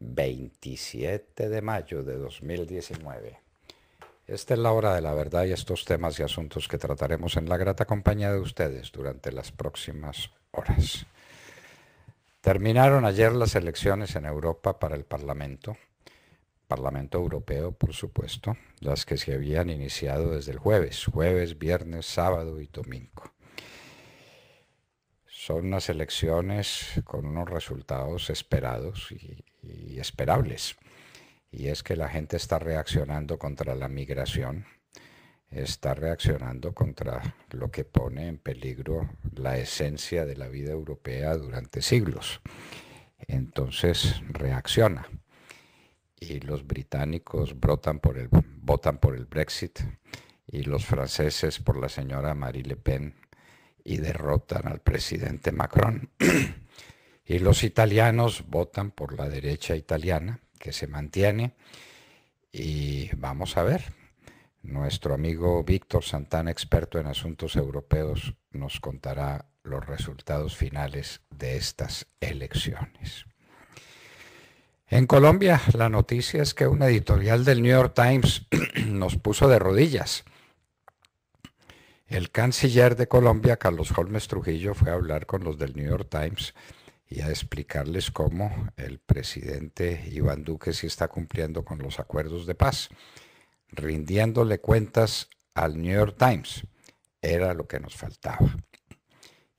27 de mayo de 2019. Esta es la hora de la verdad y estos temas y asuntos que trataremos en la grata compañía de ustedes durante las próximas horas. Terminaron ayer las elecciones en Europa para el Parlamento, Parlamento Europeo por supuesto, las que se habían iniciado desde el jueves, jueves, viernes, sábado y domingo. Son unas elecciones con unos resultados esperados y y esperables. Y es que la gente está reaccionando contra la migración, está reaccionando contra lo que pone en peligro la esencia de la vida europea durante siglos. Entonces reacciona. Y los británicos brotan por el, votan por el Brexit y los franceses por la señora Marie Le Pen y derrotan al presidente Macron. Y los italianos votan por la derecha italiana, que se mantiene. Y vamos a ver. Nuestro amigo Víctor Santana, experto en asuntos europeos, nos contará los resultados finales de estas elecciones. En Colombia, la noticia es que un editorial del New York Times nos puso de rodillas. El canciller de Colombia, Carlos Holmes Trujillo, fue a hablar con los del New York Times y a explicarles cómo el presidente Iván Duque sí está cumpliendo con los acuerdos de paz, rindiéndole cuentas al New York Times. Era lo que nos faltaba.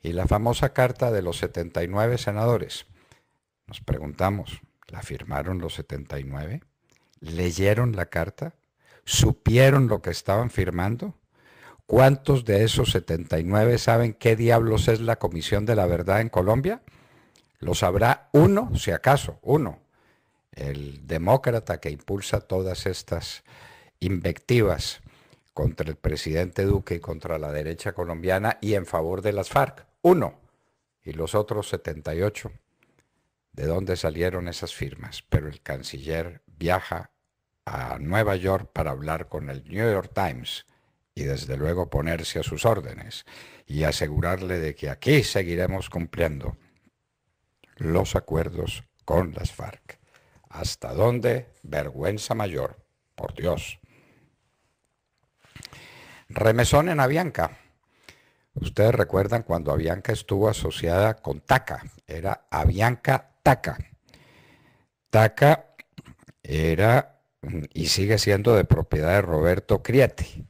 Y la famosa carta de los 79 senadores. Nos preguntamos, ¿la firmaron los 79? ¿Leyeron la carta? ¿Supieron lo que estaban firmando? ¿Cuántos de esos 79 saben qué diablos es la Comisión de la Verdad en Colombia? Lo sabrá uno, si acaso, uno, el demócrata que impulsa todas estas invectivas contra el presidente Duque y contra la derecha colombiana y en favor de las FARC. Uno. Y los otros 78. ¿De dónde salieron esas firmas? Pero el canciller viaja a Nueva York para hablar con el New York Times y desde luego ponerse a sus órdenes y asegurarle de que aquí seguiremos cumpliendo los acuerdos con las FARC. ¿Hasta dónde? Vergüenza mayor, por Dios. Remesón en Avianca. Ustedes recuerdan cuando Avianca estuvo asociada con TACA, era Avianca TACA. TACA era y sigue siendo de propiedad de Roberto Criati.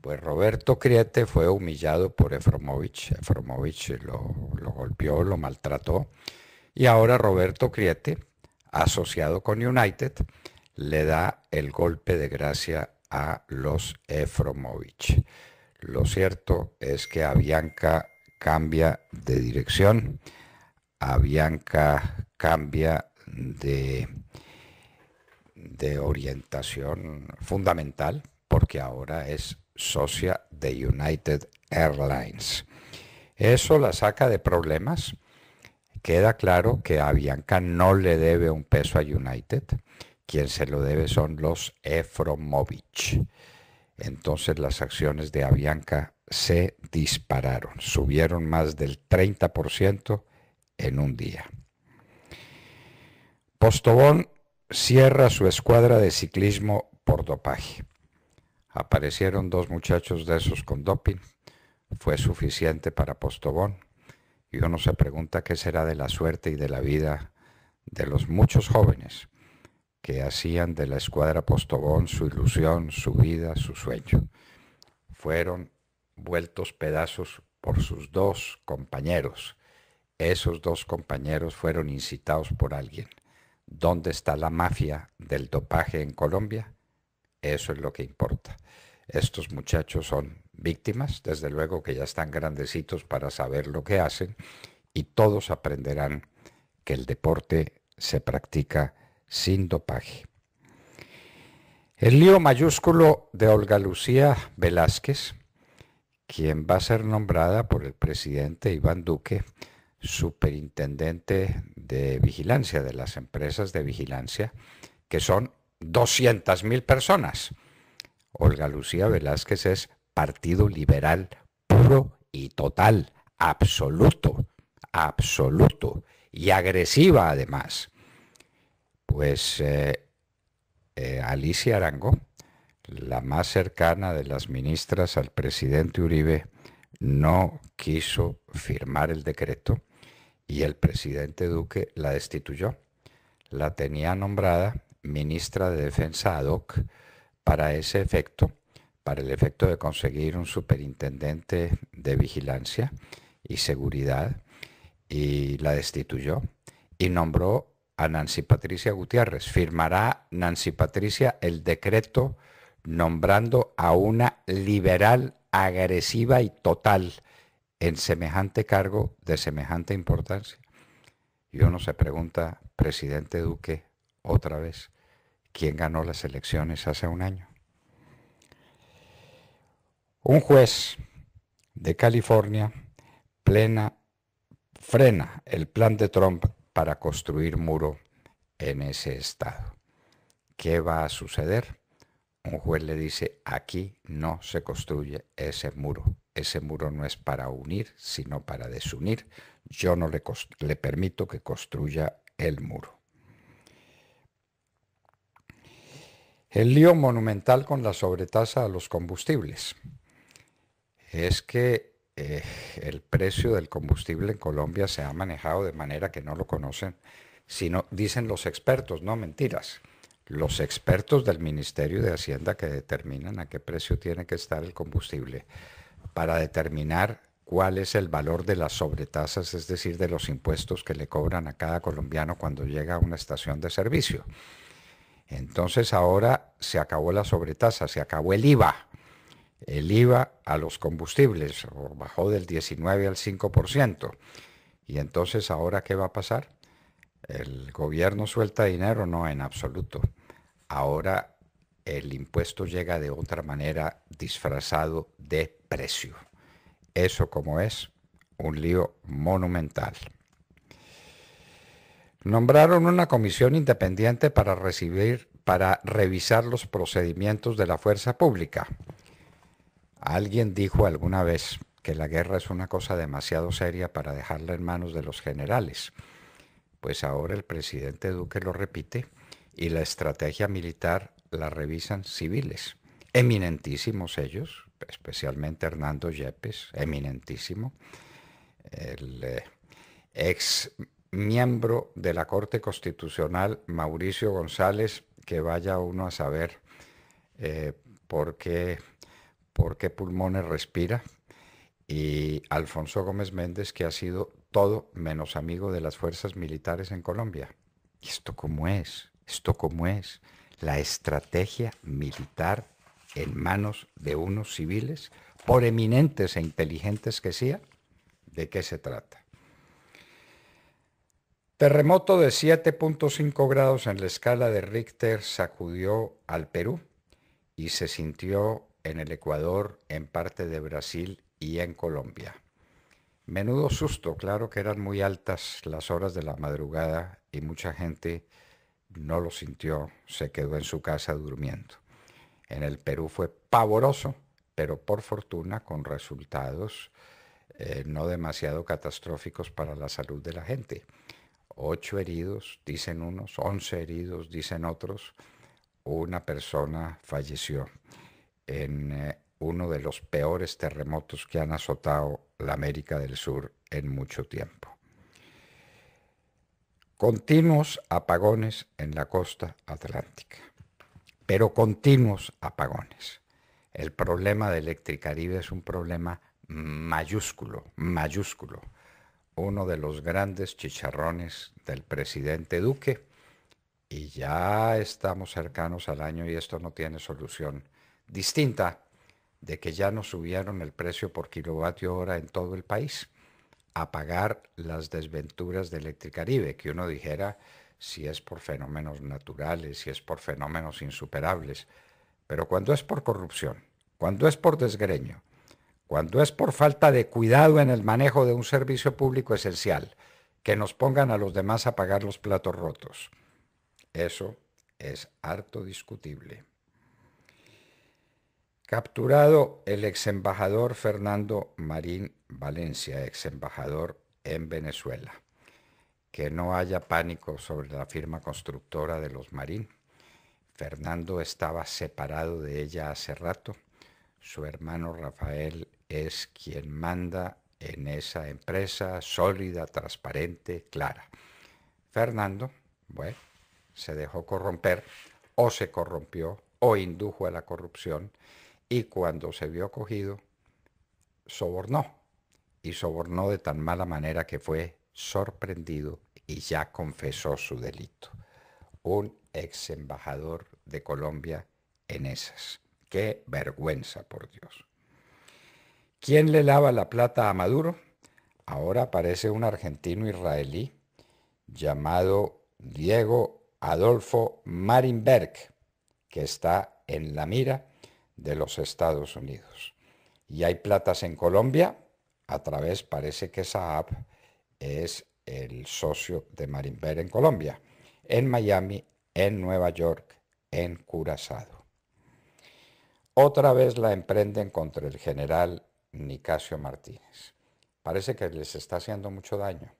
Pues Roberto Criete fue humillado por Efromovich. Efromovich lo, golpeó, lo maltrató. Y ahora Roberto Criete, asociado con United, le da el golpe de gracia a los Efromovich. Lo cierto es que Avianca cambia de dirección, Avianca cambia de, de orientación fundamental, porque ahora es socia de United Airlines. Eso la saca de problemas. Queda claro que Avianca no le debe un peso a United. Quien se lo debe son los Efromovich. Entonces las acciones de Avianca se dispararon, subieron más del 30% en un día. Postobón cierra su escuadra de ciclismo por dopaje. Aparecieron dos muchachos de esos con doping. Fue suficiente para Postobón. Y uno se pregunta qué será de la suerte y de la vida de los muchos jóvenes que hacían de la escuadra Postobón su ilusión, su vida, su sueño. Fueron vueltos pedazos por sus dos compañeros. Esos dos compañeros fueron incitados por alguien. ¿Dónde está la mafia del dopaje en Colombia? Eso es lo que importa. Estos muchachos son víctimas, desde luego que ya están grandecitos para saber lo que hacen y todos aprenderán que el deporte se practica sin dopaje. El lío mayúsculo de Olga Lucía Velázquez, quien va a ser nombrada por el presidente Iván Duque superintendente de vigilancia de las empresas de vigilancia, que son 200.000 personas. Olga Lucía Velázquez es partido liberal puro y total, absoluto, absoluto y agresiva además. Pues eh, eh, Alicia Arango, la más cercana de las ministras al presidente Uribe, no quiso firmar el decreto y el presidente Duque la destituyó. La tenía nombrada ministra de Defensa ad hoc para ese efecto, para el efecto de conseguir un superintendente de vigilancia y seguridad, y la destituyó y nombró a Nancy Patricia Gutiérrez. Firmará Nancy Patricia el decreto nombrando a una liberal agresiva y total en semejante cargo de semejante importancia. Y uno se pregunta, presidente Duque, otra vez quién ganó las elecciones hace un año. Un juez de California plena, frena el plan de Trump para construir muro en ese estado. ¿Qué va a suceder? Un juez le dice, aquí no se construye ese muro. Ese muro no es para unir, sino para desunir. Yo no le, le permito que construya el muro. El lío monumental con la sobretasa a los combustibles es que eh, el precio del combustible en Colombia se ha manejado de manera que no lo conocen, sino dicen los expertos, no mentiras, los expertos del Ministerio de Hacienda que determinan a qué precio tiene que estar el combustible para determinar cuál es el valor de las sobretasas, es decir, de los impuestos que le cobran a cada colombiano cuando llega a una estación de servicio. Entonces ahora se acabó la sobretasa, se acabó el IVA. El IVA a los combustibles bajó del 19 al 5%. Y entonces ahora ¿qué va a pasar? El gobierno suelta dinero, no en absoluto. Ahora el impuesto llega de otra manera disfrazado de precio. Eso como es un lío monumental. Nombraron una comisión independiente para recibir, para revisar los procedimientos de la fuerza pública. Alguien dijo alguna vez que la guerra es una cosa demasiado seria para dejarla en manos de los generales. Pues ahora el presidente Duque lo repite y la estrategia militar la revisan civiles, eminentísimos ellos, especialmente Hernando Yepes, eminentísimo, el eh, ex miembro de la Corte Constitucional, Mauricio González, que vaya uno a saber eh, por, qué, por pulmones respira, y Alfonso Gómez Méndez, que ha sido todo menos amigo de las fuerzas militares en Colombia. ¿Esto cómo es? ¿Esto cómo es? La estrategia militar en manos de unos civiles, por eminentes e inteligentes que sean, ¿de qué se trata? Terremoto de 7.5 grados en la escala de Richter sacudió al Perú y se sintió en el Ecuador, en parte de Brasil y en Colombia. Menudo susto, claro que eran muy altas las horas de la madrugada y mucha gente no lo sintió, se quedó en su casa durmiendo. En el Perú fue pavoroso, pero por fortuna con resultados eh, no demasiado catastróficos para la salud de la gente ocho heridos, dicen unos, once heridos, dicen otros. Una persona falleció en eh, uno de los peores terremotos que han azotado la América del Sur en mucho tiempo. Continuos apagones en la costa atlántica, pero continuos apagones. El problema de Electricaribe es un problema mayúsculo, mayúsculo uno de los grandes chicharrones del presidente Duque y ya estamos cercanos al año y esto no tiene solución distinta de que ya nos subieron el precio por kilovatio hora en todo el país a pagar las desventuras de Electricaribe, que uno dijera si es por fenómenos naturales, si es por fenómenos insuperables, pero cuando es por corrupción, cuando es por desgreño, cuando es por falta de cuidado en el manejo de un servicio público esencial, que nos pongan a los demás a pagar los platos rotos. Eso es harto discutible. Capturado el ex embajador Fernando Marín Valencia, ex embajador en Venezuela. Que no haya pánico sobre la firma constructora de los Marín. Fernando estaba separado de ella hace rato. Su hermano Rafael es quien manda en esa empresa sólida, transparente, clara. Fernando, bueno, se dejó corromper o se corrompió o indujo a la corrupción y cuando se vio cogido, sobornó y sobornó de tan mala manera que fue sorprendido y ya confesó su delito. Un ex embajador de Colombia en esas. Qué vergüenza, por Dios. ¿Quién le lava la plata a Maduro? Ahora aparece un argentino israelí llamado Diego Adolfo Marinberg, que está en la mira de los Estados Unidos. Y hay platas en Colombia, a través parece que Saab es el socio de Marinberg en Colombia, en Miami, en Nueva York, en Curazado. Otra vez la emprenden contra el general Nicasio Martínez. Parece que les está haciendo mucho daño.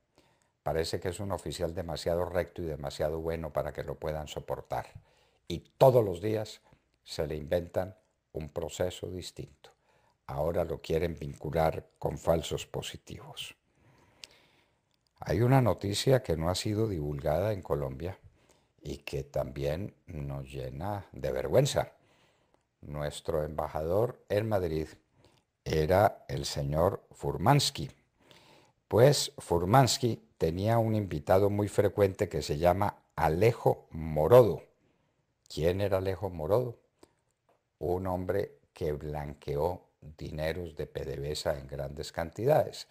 Parece que es un oficial demasiado recto y demasiado bueno para que lo puedan soportar. Y todos los días se le inventan un proceso distinto. Ahora lo quieren vincular con falsos positivos. Hay una noticia que no ha sido divulgada en Colombia y que también nos llena de vergüenza. Nuestro embajador en Madrid, era el señor Furmansky. Pues Furmansky tenía un invitado muy frecuente que se llama Alejo Morodo. ¿Quién era Alejo Morodo? Un hombre que blanqueó dineros de PDVSA en grandes cantidades.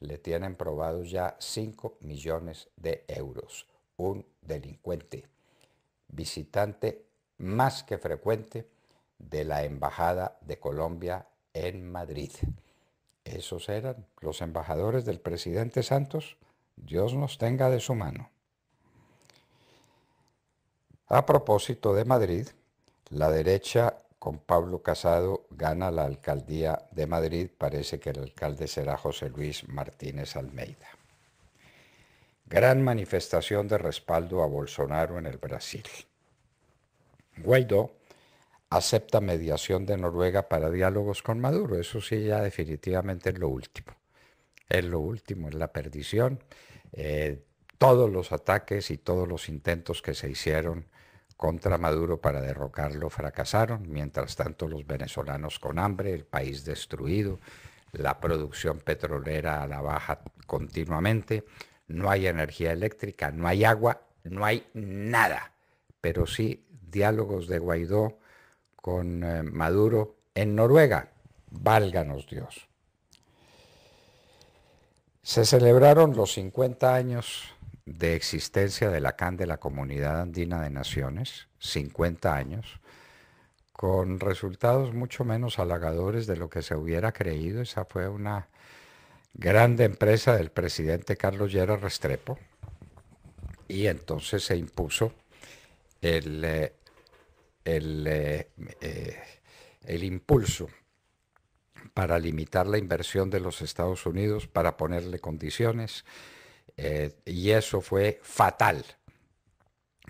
Le tienen probados ya 5 millones de euros. Un delincuente, visitante más que frecuente de la Embajada de Colombia en Madrid. Esos eran los embajadores del presidente Santos. Dios nos tenga de su mano. A propósito de Madrid, la derecha con Pablo Casado gana la alcaldía de Madrid. Parece que el alcalde será José Luis Martínez Almeida. Gran manifestación de respaldo a Bolsonaro en el Brasil. Guaidó acepta mediación de Noruega para diálogos con Maduro. Eso sí, ya definitivamente es lo último. Es lo último, es la perdición. Eh, todos los ataques y todos los intentos que se hicieron contra Maduro para derrocarlo fracasaron. Mientras tanto, los venezolanos con hambre, el país destruido, la producción petrolera a la baja continuamente, no hay energía eléctrica, no hay agua, no hay nada. Pero sí diálogos de Guaidó con eh, Maduro en Noruega. Válganos Dios. Se celebraron los 50 años de existencia de la CAN de la Comunidad Andina de Naciones, 50 años, con resultados mucho menos halagadores de lo que se hubiera creído. Esa fue una grande empresa del presidente Carlos Llera Restrepo. Y entonces se impuso el eh, eh, eh, el, impulso para limitar la inversión de los Estados Unidos, para ponerle condiciones, eh, y eso fue fatal,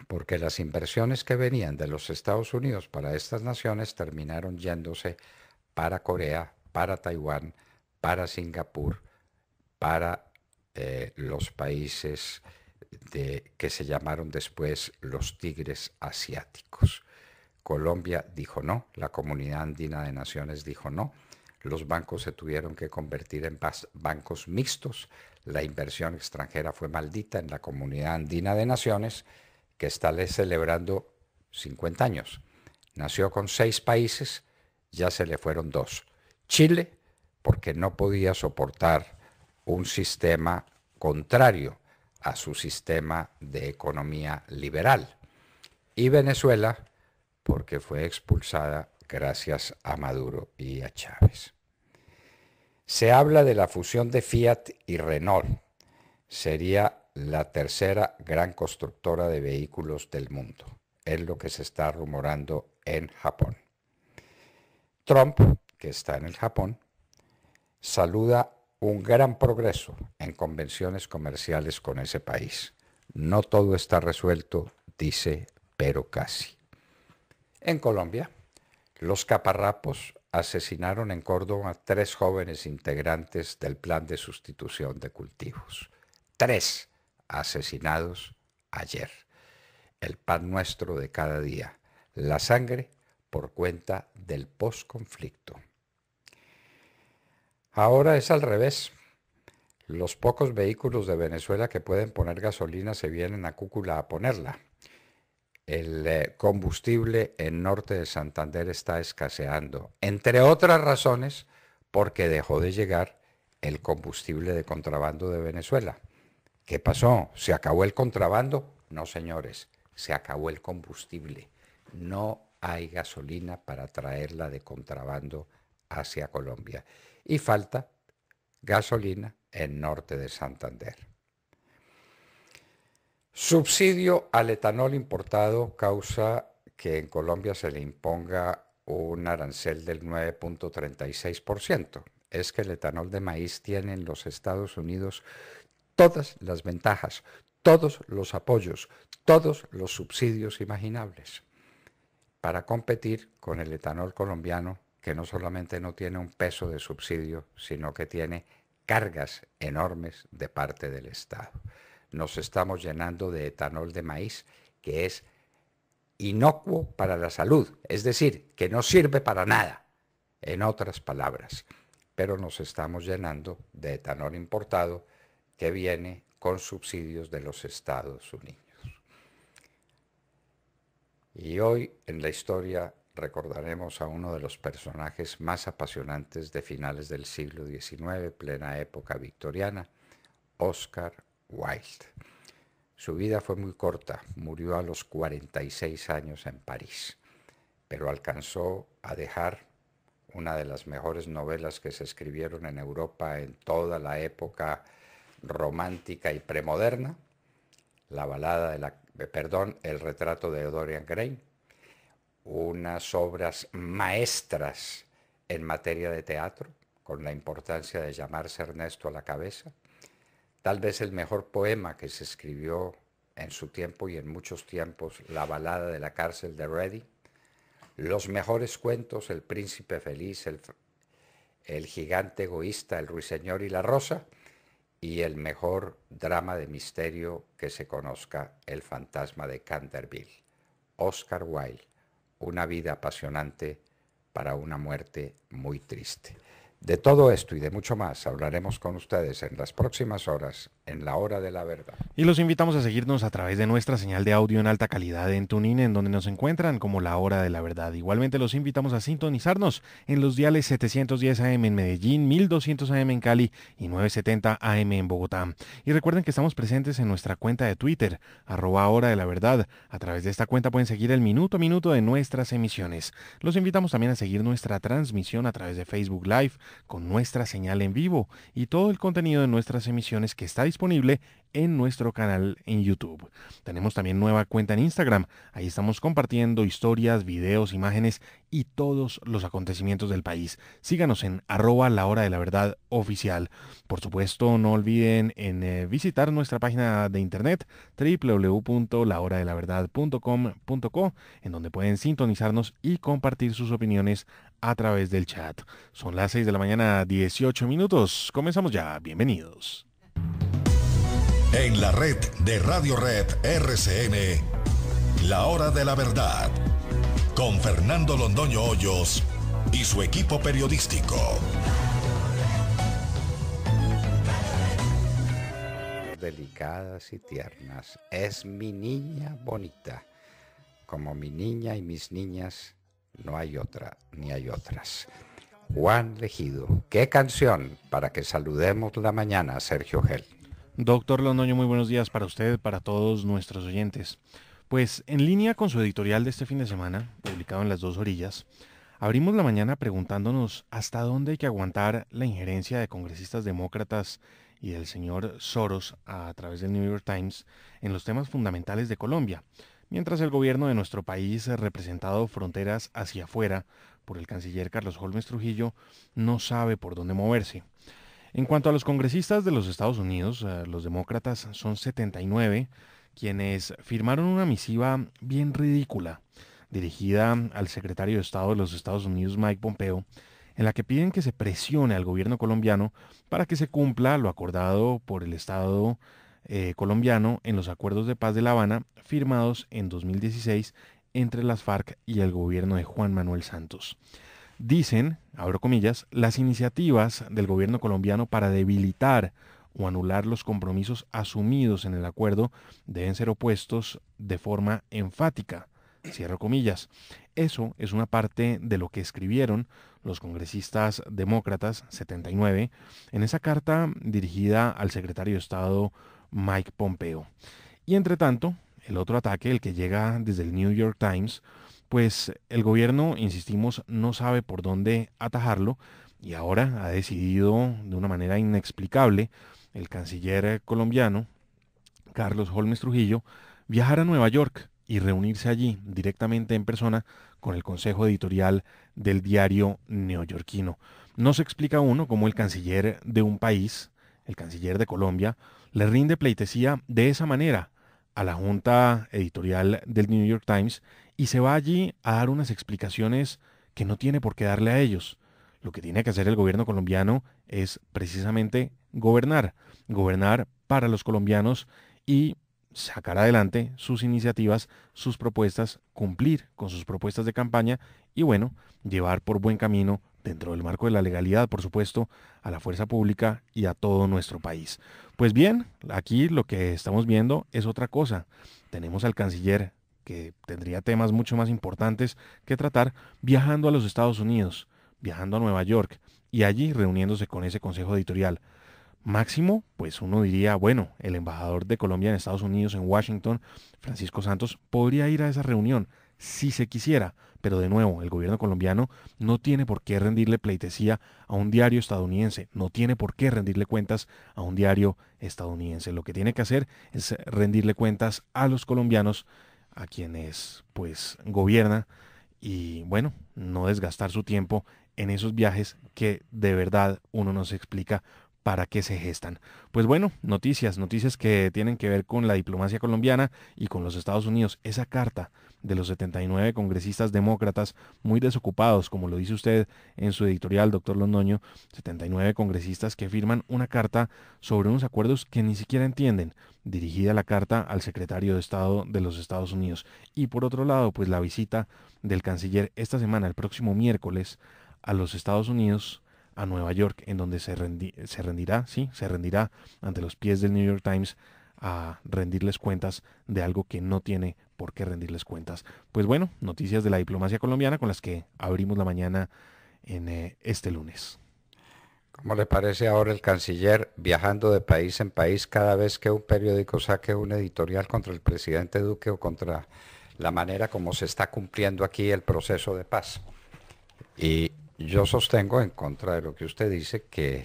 porque las inversiones que venían de los Estados Unidos para estas naciones terminaron yéndose para Corea, para Taiwán, para Singapur, para los países de, que se llamaron después los tigres asiáticos. Colombia dijo no, la comunidad andina de naciones dijo no, los bancos se tuvieron que convertir en bancos mixtos, la inversión extranjera fue maldita en la comunidad andina de naciones que está celebrando 50 años. Nació con seis países, ya se le fueron dos. Chile, porque no podía soportar un sistema contrario a su sistema de economía liberal. Y Venezuela, porque fue expulsada gracias a Maduro y a Chávez. Se habla de la fusión de Fiat y Renault. Sería la tercera gran constructora de vehículos del mundo. Es lo que se está rumorando en Japón. Trump, que está en el Japón, saluda un gran progreso en convenciones comerciales con ese país. No todo está resuelto, dice, pero casi. En Colombia, los caparrapos asesinaron en Córdoba a tres jóvenes integrantes del plan de sustitución de cultivos. Tres asesinados ayer. El pan nuestro de cada día. La sangre por cuenta del posconflicto. Ahora es al revés. Los pocos vehículos de Venezuela que pueden poner gasolina se vienen a Cúcula a ponerla el eh, combustible en norte de Santander está escaseando, entre otras razones porque dejó de llegar el combustible de contrabando de Venezuela. ¿Qué pasó? ¿Se acabó el contrabando? No, señores, se acabó el combustible. No hay gasolina para traerla de contrabando hacia Colombia. Y falta gasolina en norte de Santander. Subsidio al etanol importado causa que en Colombia se le imponga un arancel del 9.36%. Es que el etanol de maíz tiene en los Estados Unidos todas las ventajas, todos los apoyos, todos los subsidios imaginables para competir con el etanol colombiano que no solamente no tiene un peso de subsidio, sino que tiene cargas enormes de parte del Estado nos estamos llenando de etanol de maíz, que es inocuo para la salud, es decir, que no sirve para nada, en otras palabras, pero nos estamos llenando de etanol importado que viene con subsidios de los Estados Unidos. Y hoy en la historia recordaremos a uno de los personajes más apasionantes de finales del siglo XIX, plena época victoriana, Oscar Wilde. Su vida fue muy corta, murió a los 46 años en París, pero alcanzó a dejar una de las mejores novelas que se escribieron en Europa en toda la época romántica y premoderna, la balada de la, perdón, el retrato de Dorian Gray, unas obras maestras en materia de teatro, con la importancia de llamarse Ernesto a la cabeza, tal vez el mejor poema que se escribió en su tiempo y en muchos tiempos, La balada de la cárcel de Reddy, los mejores cuentos, El príncipe feliz, el, el gigante egoísta, El ruiseñor y la rosa, y el mejor drama de misterio que se conozca, El fantasma de Canterville. Oscar Wilde, una vida apasionante para una muerte muy triste. De todo esto y de mucho más hablaremos con ustedes en las próximas horas, en la hora de la verdad. Y los invitamos a seguirnos a través de nuestra señal de audio en alta calidad en TuneIn, en donde nos encuentran como la hora de la verdad. Igualmente los invitamos a sintonizarnos en los diales 710 AM en Medellín, 1200 AM en Cali y 970 AM en Bogotá. Y recuerden que estamos presentes en nuestra cuenta de Twitter, arroba hora de la verdad. A través de esta cuenta pueden seguir el minuto a minuto de nuestras emisiones. Los invitamos también a seguir nuestra transmisión a través de Facebook Live con nuestra señal en vivo y todo el contenido de nuestras emisiones que está disponible en nuestro canal en YouTube. Tenemos también nueva cuenta en Instagram. Ahí estamos compartiendo historias, videos, imágenes y todos los acontecimientos del país. Síganos en arroba la hora de la verdad oficial. Por supuesto, no olviden en eh, visitar nuestra página de internet www.lahoradelaverdad.com.co en donde pueden sintonizarnos y compartir sus opiniones a través del chat. Son las 6 de la mañana, 18 minutos. Comenzamos ya. Bienvenidos. En la red de Radio Red RCN, la hora de la verdad, con Fernando Londoño Hoyos y su equipo periodístico. Delicadas y tiernas. Es mi niña bonita, como mi niña y mis niñas no hay otra ni hay otras. Juan Legido, qué canción para que saludemos la mañana, Sergio Gel. Doctor Londoño, muy buenos días para usted, para todos nuestros oyentes. Pues en línea con su editorial de este fin de semana, publicado en Las Dos Orillas, abrimos la mañana preguntándonos hasta dónde hay que aguantar la injerencia de congresistas demócratas y del señor Soros a través del New York Times en los temas fundamentales de Colombia mientras el gobierno de nuestro país, eh, representado fronteras hacia afuera por el canciller Carlos Holmes Trujillo, no sabe por dónde moverse. En cuanto a los congresistas de los Estados Unidos, eh, los demócratas son 79, quienes firmaron una misiva bien ridícula, dirigida al secretario de Estado de los Estados Unidos, Mike Pompeo, en la que piden que se presione al gobierno colombiano para que se cumpla lo acordado por el Estado eh, colombiano en los acuerdos de paz de La Habana firmados en 2016 entre las FARC y el gobierno de Juan Manuel Santos. Dicen, abro comillas, las iniciativas del gobierno colombiano para debilitar o anular los compromisos asumidos en el acuerdo deben ser opuestos de forma enfática. Cierro comillas. Eso es una parte de lo que escribieron los congresistas demócratas 79 en esa carta dirigida al secretario de Estado Mike Pompeo. Y entre tanto, el otro ataque, el que llega desde el New York Times, pues el gobierno, insistimos, no sabe por dónde atajarlo y ahora ha decidido de una manera inexplicable el canciller colombiano, Carlos Holmes Trujillo, viajar a Nueva York y reunirse allí directamente en persona con el consejo editorial del diario neoyorquino. No se explica uno cómo el canciller de un país, el canciller de Colombia, le rinde pleitesía de esa manera a la junta editorial del New York Times y se va allí a dar unas explicaciones que no tiene por qué darle a ellos. Lo que tiene que hacer el gobierno colombiano es precisamente gobernar, gobernar para los colombianos y sacar adelante sus iniciativas, sus propuestas, cumplir con sus propuestas de campaña y bueno, llevar por buen camino dentro del marco de la legalidad, por supuesto, a la fuerza pública y a todo nuestro país. Pues bien, aquí lo que estamos viendo es otra cosa. Tenemos al canciller que tendría temas mucho más importantes que tratar viajando a los Estados Unidos, viajando a Nueva York y allí reuniéndose con ese consejo editorial. Máximo, pues uno diría, bueno, el embajador de Colombia en Estados Unidos, en Washington, Francisco Santos, podría ir a esa reunión si se quisiera. Pero de nuevo, el gobierno colombiano no tiene por qué rendirle pleitesía a un diario estadounidense, no tiene por qué rendirle cuentas a un diario estadounidense. Lo que tiene que hacer es rendirle cuentas a los colombianos, a quienes pues gobierna, y bueno, no desgastar su tiempo en esos viajes que de verdad uno no se explica para qué se gestan. Pues bueno, noticias, noticias que tienen que ver con la diplomacia colombiana y con los Estados Unidos. Esa carta de los 79 congresistas demócratas muy desocupados, como lo dice usted en su editorial, doctor Londoño, 79 congresistas que firman una carta sobre unos acuerdos que ni siquiera entienden, dirigida la carta al secretario de Estado de los Estados Unidos. Y por otro lado, pues la visita del canciller esta semana, el próximo miércoles, a los Estados Unidos, a Nueva York, en donde se, se rendirá, sí, se rendirá ante los pies del New York Times a rendirles cuentas de algo que no tiene por qué rendirles cuentas. Pues bueno, noticias de la diplomacia colombiana con las que abrimos la mañana en eh, este lunes. ¿Cómo le parece ahora el canciller viajando de país en país cada vez que un periódico saque un editorial contra el presidente Duque o contra la manera como se está cumpliendo aquí el proceso de paz? Y yo sostengo, en contra de lo que usted dice, que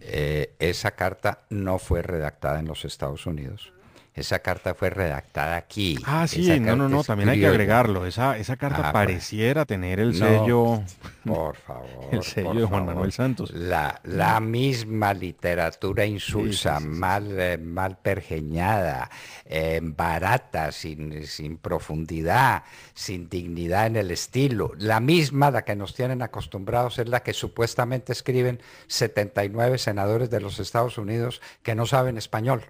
eh, esa carta no fue redactada en los Estados Unidos esa carta fue redactada aquí. Ah, sí, no, no, no, también hay que agregarlo. Esa, esa carta ah, pues. pareciera tener el sello. Por favor. El sello de Juan Manuel Santos. La, la ah. misma literatura insulsa, mal, eh, mal pergeñada, eh, barata, sin, sin profundidad, sin dignidad en el estilo. La misma, la que nos tienen acostumbrados, es la que supuestamente escriben 79 senadores de los Estados Unidos que no saben español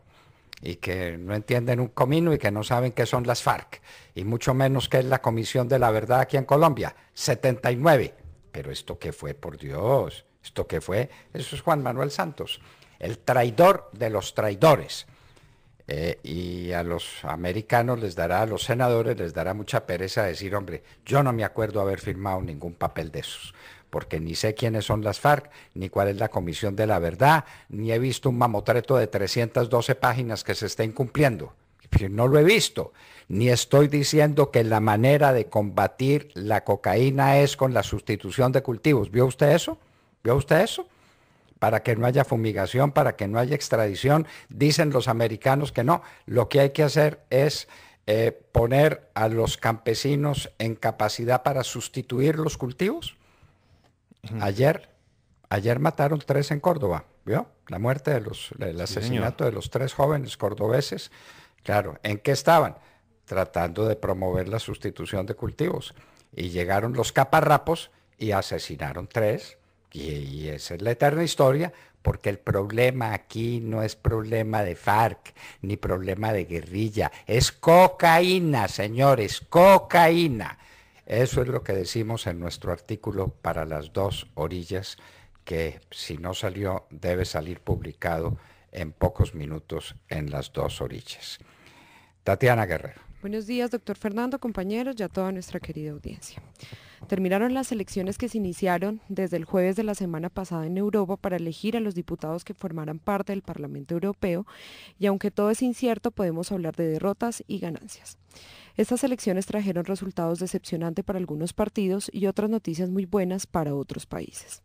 y que no entienden un comino y que no saben qué son las FARC, y mucho menos qué es la Comisión de la Verdad aquí en Colombia, 79. Pero esto que fue, por Dios, esto que fue, eso es Juan Manuel Santos, el traidor de los traidores. Eh, y a los americanos les dará, a los senadores les dará mucha pereza decir, hombre, yo no me acuerdo haber firmado ningún papel de esos porque ni sé quiénes son las FARC, ni cuál es la Comisión de la Verdad, ni he visto un mamotreto de 312 páginas que se está incumpliendo. No lo he visto, ni estoy diciendo que la manera de combatir la cocaína es con la sustitución de cultivos. ¿Vio usted eso? ¿Vio usted eso? Para que no haya fumigación, para que no haya extradición, dicen los americanos que no. Lo que hay que hacer es eh, poner a los campesinos en capacidad para sustituir los cultivos Ayer, ayer mataron tres en Córdoba, ¿vio? La muerte de el asesinato de los tres jóvenes cordobeses. Claro, ¿en qué estaban? Tratando de promover la sustitución de cultivos. Y llegaron los caparrapos y asesinaron tres. y esa es la eterna historia, porque el problema aquí no es problema de FARC ni problema de guerrilla, es cocaína, señores, cocaína. Eso es lo que decimos en nuestro artículo para las dos orillas, que si no salió debe salir publicado en pocos minutos en las dos orillas. Tatiana Guerrero. Buenos días, doctor Fernando, compañeros y a toda nuestra querida audiencia. Terminaron las elecciones que se iniciaron desde el jueves de la semana pasada en Europa para elegir a los diputados que formaran parte del Parlamento Europeo y aunque todo es incierto podemos hablar de derrotas y ganancias. Estas elecciones trajeron resultados decepcionantes para algunos partidos y otras noticias muy buenas para otros países.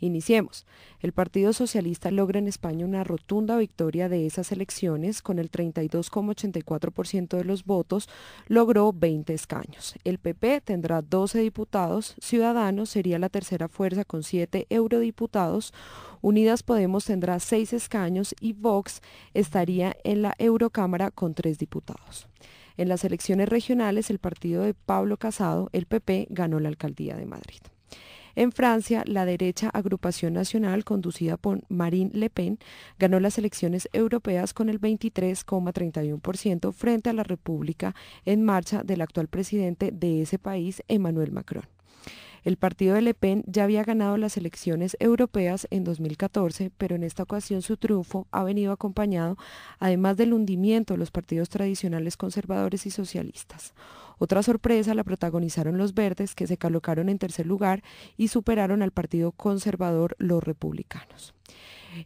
Iniciemos. El Partido Socialista logra en España una rotunda victoria de esas elecciones con el 32,84% de los votos, logró 20 escaños. El PP tendrá 12 diputados Ciudadanos sería la tercera fuerza con siete eurodiputados, Unidas Podemos tendrá seis escaños y Vox estaría en la Eurocámara con tres diputados. En las elecciones regionales, el partido de Pablo Casado, el PP, ganó la alcaldía de Madrid. En Francia, la derecha Agrupación Nacional, conducida por Marine Le Pen, ganó las elecciones europeas con el 23,31% frente a la República en marcha del actual presidente de ese país, Emmanuel Macron. El partido de Le Pen ya había ganado las elecciones europeas en 2014, pero en esta ocasión su triunfo ha venido acompañado, además del hundimiento de los partidos tradicionales conservadores y socialistas. Otra sorpresa la protagonizaron los verdes, que se colocaron en tercer lugar y superaron al partido conservador los republicanos.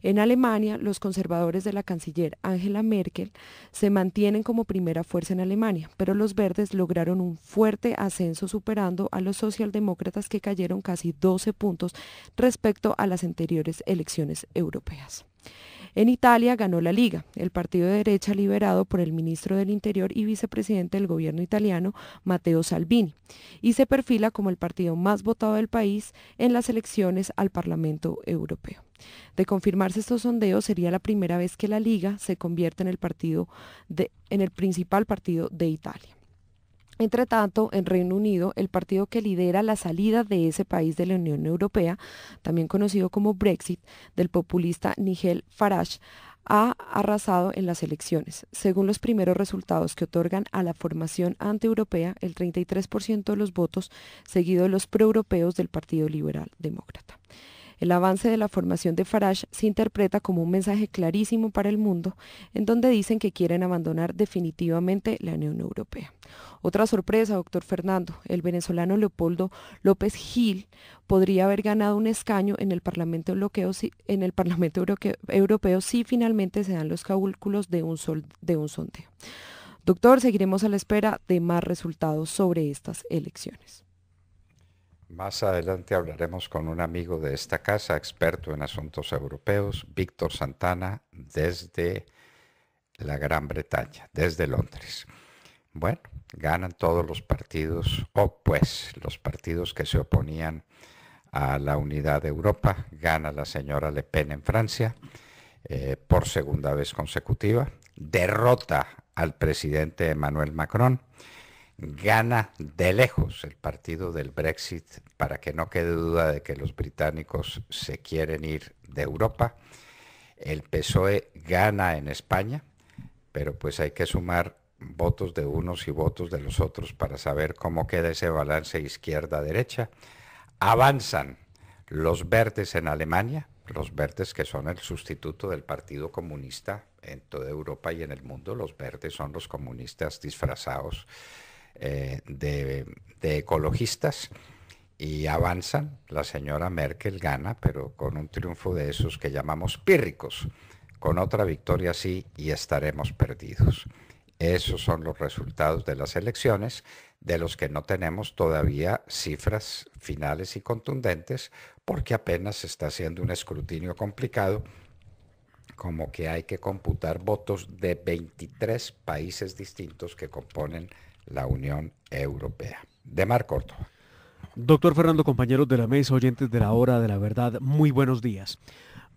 En Alemania, los conservadores de la canciller Angela Merkel se mantienen como primera fuerza en Alemania, pero los verdes lograron un fuerte ascenso superando a los socialdemócratas que cayeron casi 12 puntos respecto a las anteriores elecciones europeas. En Italia ganó la Liga, el partido de derecha liberado por el ministro del Interior y vicepresidente del gobierno italiano, Matteo Salvini, y se perfila como el partido más votado del país en las elecciones al Parlamento Europeo. De confirmarse estos sondeos, sería la primera vez que la Liga se convierte en el, partido en el principal partido de Italia. Entre tanto, en Reino Unido, el partido que lidera la salida de ese país de la Unión Europea, también conocido como Brexit, del populista Nigel Farage, ha arrasado en las elecciones. Según los primeros resultados que otorgan a la formación anti-europea, el 33% de los votos, seguido de los proeuropeos del Partido Liberal Demócrata. El avance de la formación de Farage se interpreta como un mensaje clarísimo para el mundo, en donde dicen que quieren abandonar definitivamente la Unión Europea. Otra sorpresa, doctor Fernando, el venezolano Leopoldo López Gil podría haber ganado un escaño en el Parlamento, Europeo, si finalmente se dan los cálculos de un, de un sondeo. Doctor, seguiremos a la espera de más resultados sobre estas elecciones. Más adelante hablaremos con un amigo de esta casa, experto en asuntos europeos, Víctor Santana, desde la Gran Bretaña, desde Londres. Bueno, ganan todos los partidos, o pues los partidos que se oponían a la unidad de Europa, gana la señora Le Pen en Francia eh, por segunda vez consecutiva, derrota al presidente Emmanuel Macron gana de lejos el partido del Brexit para que no quede duda de que los británicos se quieren ir de Europa. El PSOE gana en España, pero pues hay que sumar votos de unos y votos de los otros para saber cómo queda ese balance izquierda-derecha. Avanzan los verdes en Alemania, los verdes que son el sustituto del Partido Comunista en toda Europa y en el mundo. Los verdes son los comunistas disfrazados eh, de, de ecologistas y avanzan. La señora Merkel gana, pero con un triunfo de esos que llamamos pírricos. Con otra victoria sí y estaremos perdidos. Esos son los resultados de las elecciones, de los que no tenemos todavía cifras finales y contundentes, porque apenas se está haciendo un escrutinio complicado, como que hay que computar votos de 23 países distintos que componen la Unión Europea. De Mar Corto. Doctor Fernando, compañeros de la mesa, oyentes de la hora de la verdad, muy buenos días.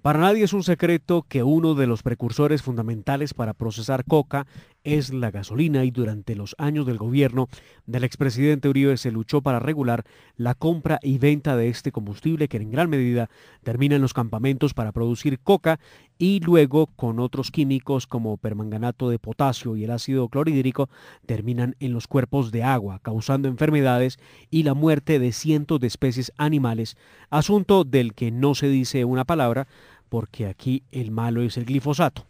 Para nadie es un secreto que uno de los precursores fundamentales para procesar coca es la gasolina y durante los años del gobierno del expresidente Uribe se luchó para regular la compra y venta de este combustible que en gran medida termina en los campamentos para producir coca y luego con otros químicos como permanganato de potasio y el ácido clorhídrico terminan en los cuerpos de agua, causando enfermedades y la muerte de cientos de especies animales, asunto del que no se dice una palabra porque aquí el malo es el glifosato.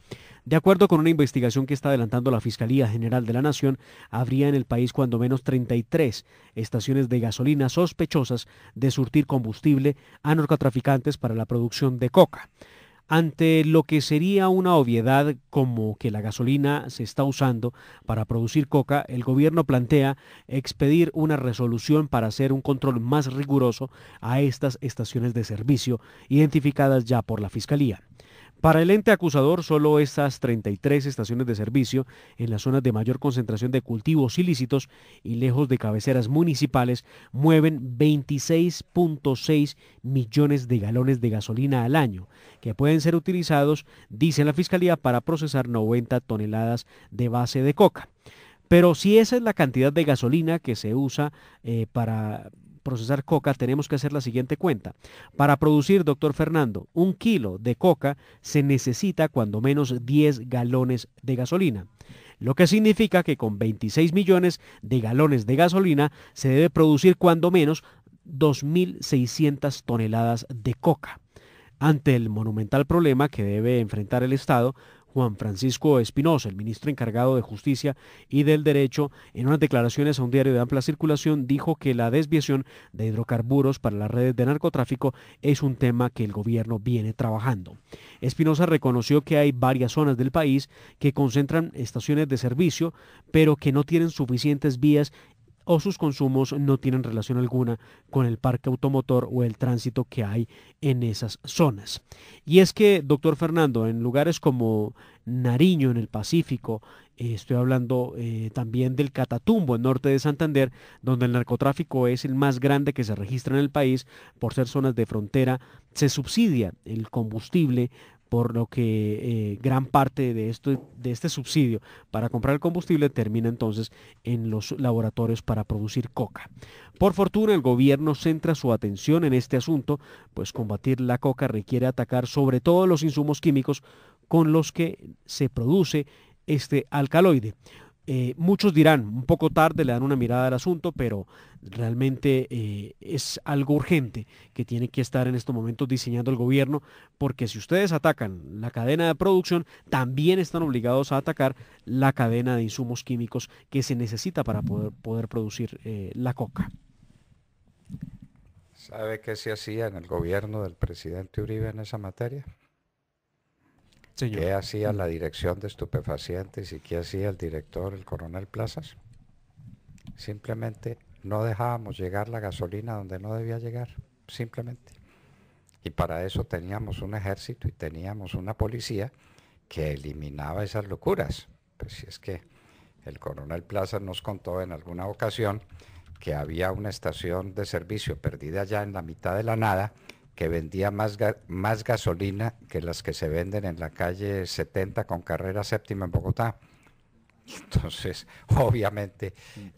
De acuerdo con una investigación que está adelantando la Fiscalía General de la Nación, habría en el país cuando menos 33 estaciones de gasolina sospechosas de surtir combustible a narcotraficantes para la producción de coca ante lo que sería una obviedad como que la gasolina se está usando para producir coca, el gobierno plantea expedir una resolución para hacer un control más riguroso a estas estaciones de servicio identificadas ya por la Fiscalía. Para el ente acusador, solo estas 33 estaciones de servicio en las zonas de mayor concentración de cultivos ilícitos y lejos de cabeceras municipales mueven 26.6 millones de galones de gasolina al año, que pueden ser utilizados, dice la Fiscalía, para procesar 90 toneladas de base de coca. Pero si esa es la cantidad de gasolina que se usa eh, para procesar coca tenemos que hacer la siguiente cuenta. Para producir, doctor Fernando, un kilo de coca se necesita cuando menos 10 galones de gasolina lo que significa que con 26 millones de galones de gasolina se debe producir cuando menos 2.600 toneladas de coca. Ante el monumental problema que debe enfrentar el Estado, Juan Francisco Espinosa, el ministro encargado de Justicia y del Derecho, en unas declaraciones a un diario de amplia circulación, dijo que la desviación de hidrocarburos para las redes de narcotráfico es un tema que el gobierno viene trabajando. Espinosa reconoció que hay varias zonas del país que concentran estaciones de servicio, pero que no tienen suficientes vías o sus consumos no tienen relación alguna con el parque automotor o el tránsito que hay en esas zonas. Y es que, doctor Fernando, en lugares como Nariño, en el Pacífico, eh, estoy hablando eh, también del Catatumbo, en norte de Santander, donde el narcotráfico es el más grande que se registra en el país por ser zonas de frontera, se subsidia el combustible por lo que eh, gran parte de, esto, de este subsidio para comprar el combustible termina entonces en los laboratorios para producir coca. Por fortuna, el gobierno centra su atención en este asunto, pues combatir la coca requiere atacar sobre todo los insumos químicos con los que se produce este alcaloide. Eh, muchos dirán, un poco tarde le dan una mirada al asunto, pero realmente eh, es algo urgente que tiene que estar en estos momentos diseñando el gobierno, porque si ustedes atacan la cadena de producción, también están obligados a atacar la cadena de insumos químicos que se necesita para poder, producir eh, la coca. ¿Sabe qué se hacía en el gobierno del presidente Uribe en esa materia? ¿Qué hacía mm. la dirección de estupefacientes y qué hacía el director, el coronel Plazas? Simplemente no dejábamos llegar la gasolina donde no debía llegar, simplemente. Y para eso teníamos un ejército y teníamos una policía que eliminaba esas locuras. Pues si es que el coronel Plazas nos contó en alguna ocasión que había una estación de servicio perdida ya en la mitad de la nada, que vendía más, más gasolina que las que se venden en la calle 70 con carrera séptima en Bogotá. Entonces, obviamente,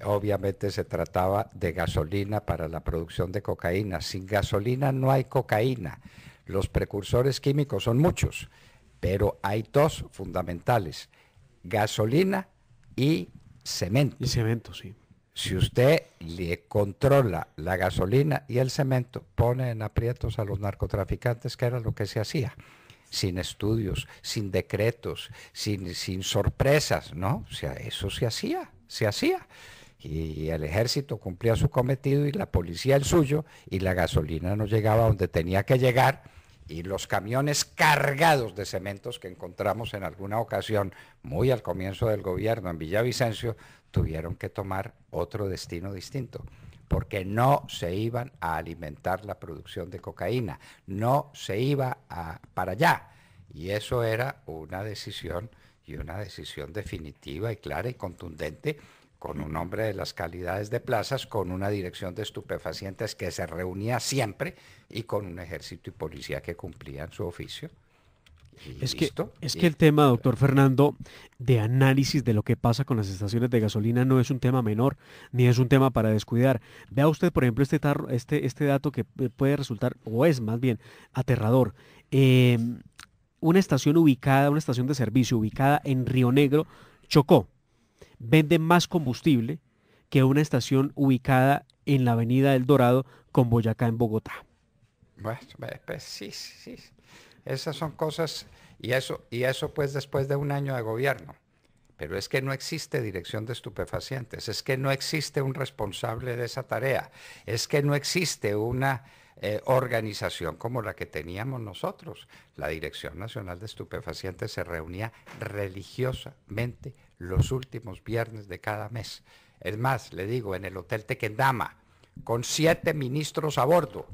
obviamente se trataba de gasolina para la producción de cocaína. Sin gasolina no hay cocaína. Los precursores químicos son muchos, pero hay dos fundamentales, gasolina y cemento. Y cemento, sí si usted le controla la gasolina y el cemento, pone en aprietos a los narcotraficantes, que era lo que se hacía, sin estudios, sin decretos, sin, sorpresas, ¿no? O sea, eso se hacía, se hacía. Y el ejército cumplía su cometido y la policía el suyo, y la gasolina no llegaba donde tenía que llegar y los camiones cargados de cementos que encontramos en alguna ocasión, muy al comienzo del gobierno en Villavicencio, tuvieron que tomar otro destino distinto, porque no se iban a alimentar la producción de cocaína, no se iba a, para allá. Y eso era una decisión y una decisión definitiva y clara y contundente con un hombre de las calidades de plazas, con una dirección de estupefacientes que se reunía siempre y con un ejército y policía que cumplían su oficio. Es que, es que el tema, doctor Fernando, de análisis de lo que pasa con las estaciones de gasolina no es un tema menor, ni es un tema para descuidar. Vea usted, por ejemplo, este, este, este dato que eh, puede resultar, o es más bien, aterrador. Eh, una estación ubicada, una estación de servicio ubicada en Río Negro, chocó vende más combustible que una estación ubicada en la Avenida del Dorado con Boyacá en Bogotá. Bueno, pues, sí, sí. Esas son cosas, y eso, y eso pues después de un año de gobierno. Pero es que no existe dirección de estupefacientes, es que no existe un responsable de esa tarea, es que no existe una eh, organización como la que teníamos nosotros. La Dirección Nacional de Estupefacientes se reunía religiosamente los últimos viernes de cada mes. Es más, le digo, en el Hotel Tequendama, con siete ministros a bordo.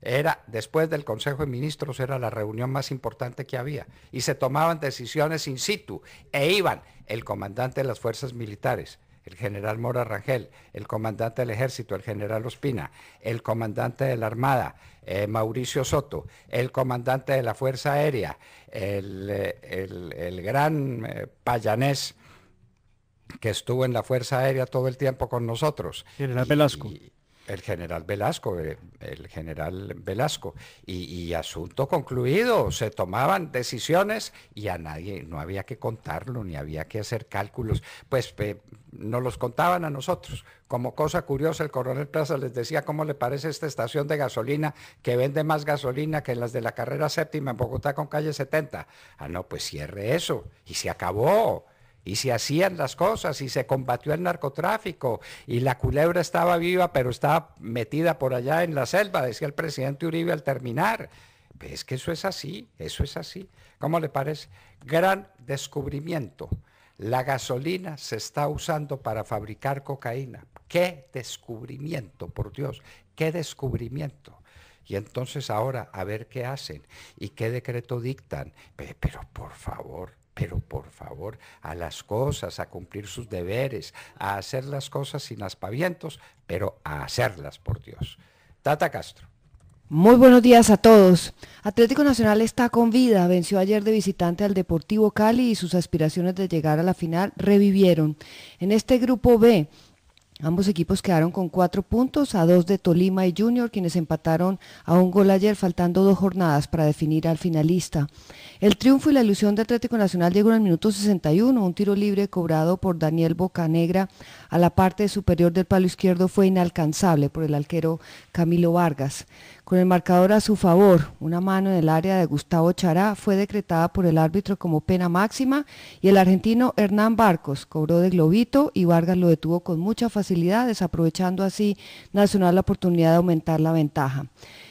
Era, después del Consejo de Ministros, era la reunión más importante que había. Y se tomaban decisiones in situ. E iban el comandante de las fuerzas militares, el general Mora Rangel, el comandante del ejército, el general Ospina, el comandante de la Armada, eh, Mauricio Soto, el comandante de la Fuerza Aérea, el, eh, gran eh, payanés que estuvo en la Fuerza Aérea todo el tiempo con nosotros. General Velasco. El general Velasco, eh, el general Velasco. Y, asunto concluido, se tomaban decisiones y a nadie, no había que contarlo, ni había que hacer cálculos. Pues no los contaban a nosotros. Como cosa curiosa, el coronel Plaza les decía, ¿cómo le parece esta estación de gasolina que vende más gasolina que las de la carrera séptima en Bogotá con calle 70? Ah, no, pues cierre eso. Y se acabó y se hacían las cosas y se combatió el narcotráfico y la culebra estaba viva pero estaba metida por allá en la selva, decía el presidente Uribe al terminar. Pues es que eso es así, eso es así. ¿Cómo le parece? Gran descubrimiento. La gasolina se está usando para fabricar cocaína. Qué descubrimiento, por Dios, qué descubrimiento. Y entonces ahora a ver qué hacen y qué decreto dictan. Pero por favor, pero por favor, a las cosas, a cumplir sus deberes, a hacer las cosas sin aspavientos, pero a hacerlas, por Dios. Tata Castro. Muy buenos días a todos. Atlético Nacional está con vida. Venció ayer de visitante al Deportivo Cali y sus aspiraciones de llegar a la final revivieron. En este grupo B, Ambos equipos quedaron con cuatro puntos, a dos de Tolima y Junior, quienes empataron a un gol ayer, faltando dos jornadas para definir al finalista. El triunfo y la ilusión de Atlético Nacional llegó en el minuto 61. Un tiro libre cobrado por Daniel Bocanegra a la parte superior del palo izquierdo fue inalcanzable por el arquero Camilo Vargas. Con el marcador a su favor, una mano en el área de Gustavo Chará fue decretada por el árbitro como pena máxima y el argentino Hernán Barcos cobró de globito y Vargas lo detuvo con mucha facilidad, desaprovechando así Nacional la oportunidad de aumentar la ventaja.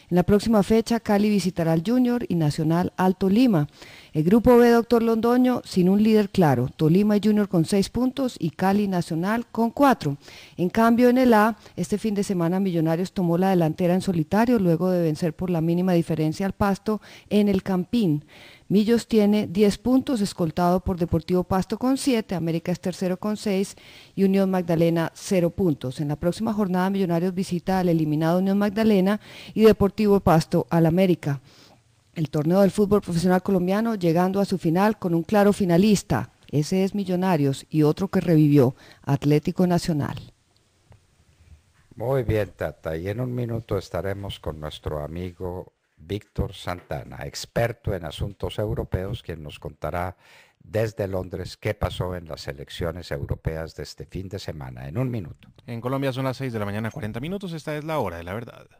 En la próxima fecha, Cali visitará al Junior y Nacional Alto Lima. El grupo B, doctor Londoño, sin un líder claro. Tolima Junior con seis puntos y Cali Nacional con cuatro. En cambio, en el A, este fin de semana Millonarios tomó la delantera en solitario luego de vencer por la mínima diferencia al Pasto en el Campín. Millos tiene 10 puntos, escoltado por Deportivo Pasto con 7, América es tercero con 6 y Unión Magdalena 0 puntos. En la próxima jornada Millonarios visita al eliminado Unión Magdalena y Deportivo Pasto al América el torneo del fútbol profesional colombiano llegando a su final con un claro finalista. Ese es Millonarios y otro que revivió, Atlético Nacional. Muy bien, Tata. Y en un minuto estaremos con nuestro amigo Víctor Santana, experto en asuntos europeos, quien nos contará desde Londres qué pasó en las elecciones europeas de este fin de semana. En un minuto. En Colombia son las 6 de la mañana, 40 minutos. Esta es la hora de la verdad.